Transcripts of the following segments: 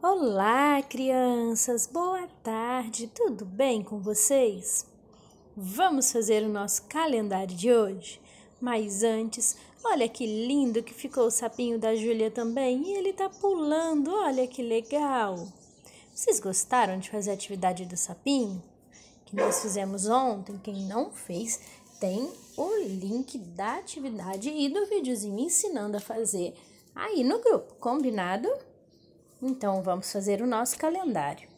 Olá, crianças! Boa tarde! Tudo bem com vocês? Vamos fazer o nosso calendário de hoje? Mas antes, olha que lindo que ficou o sapinho da Júlia também e ele tá pulando, olha que legal! Vocês gostaram de fazer a atividade do sapinho? Que nós fizemos ontem, quem não fez, tem o link da atividade e do videozinho ensinando a fazer aí no grupo, combinado? Então, vamos fazer o nosso calendário.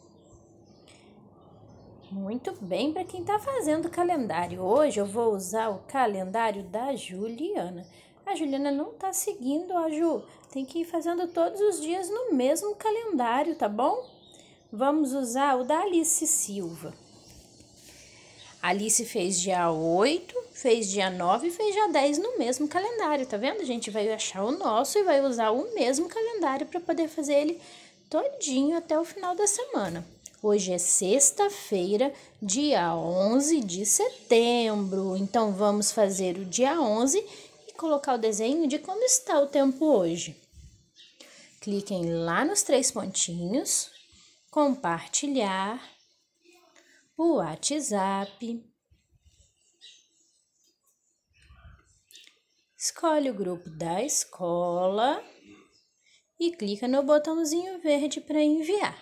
Muito bem, para quem está fazendo o calendário. Hoje eu vou usar o calendário da Juliana. A Juliana não está seguindo, a Ju. Tem que ir fazendo todos os dias no mesmo calendário, tá bom? Vamos usar o da Alice Silva. Alice fez dia 8, fez dia 9 e fez dia 10 no mesmo calendário, tá vendo? A gente vai achar o nosso e vai usar o mesmo calendário para poder fazer ele todinho até o final da semana. Hoje é sexta-feira, dia 11 de setembro. Então vamos fazer o dia 11 e colocar o desenho de como está o tempo hoje. Cliquem lá nos três pontinhos, compartilhar, o WhatsApp Escolhe o grupo da escola e clica no botãozinho verde para enviar.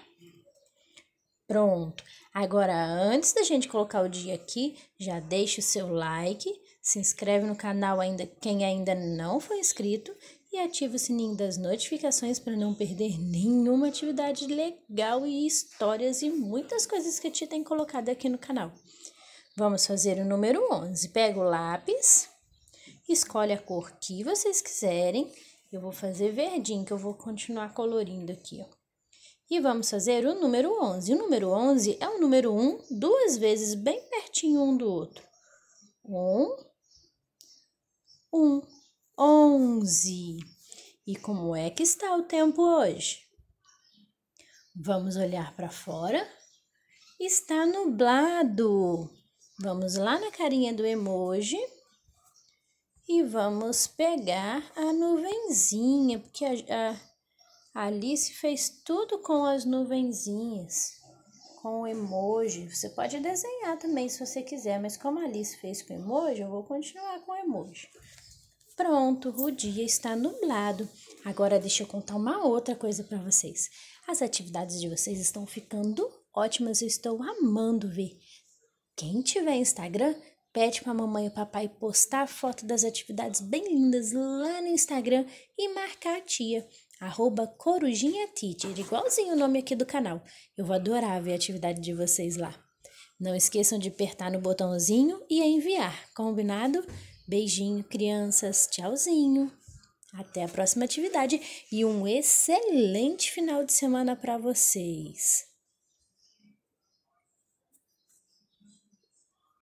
Pronto. Agora, antes da gente colocar o dia aqui, já deixa o seu like, se inscreve no canal ainda quem ainda não foi inscrito e ativa o sininho das notificações para não perder nenhuma atividade legal e histórias e muitas coisas que a tia tem colocado aqui no canal. Vamos fazer o número 11. Pega o lápis Escolhe a cor que vocês quiserem. Eu vou fazer verdinho, que eu vou continuar colorindo aqui, ó. E vamos fazer o número 11. O número 11 é o número 1 duas vezes bem pertinho um do outro. 1, 1, 11. E como é que está o tempo hoje? Vamos olhar para fora. Está nublado. Vamos lá na carinha do emoji. E vamos pegar a nuvenzinha, porque a, a Alice fez tudo com as nuvenzinhas, com o emoji. Você pode desenhar também se você quiser, mas como a Alice fez com emoji, eu vou continuar com emoji. Pronto, o dia está nublado. Agora deixa eu contar uma outra coisa para vocês. As atividades de vocês estão ficando ótimas, eu estou amando ver. Quem tiver Instagram, Pede para a mamãe e o papai postar foto das atividades bem lindas lá no Instagram e marcar a tia, arroba Corujinha Teacher, igualzinho o nome aqui do canal. Eu vou adorar ver a atividade de vocês lá. Não esqueçam de apertar no botãozinho e enviar, combinado? Beijinho, crianças, tchauzinho! Até a próxima atividade e um excelente final de semana para vocês!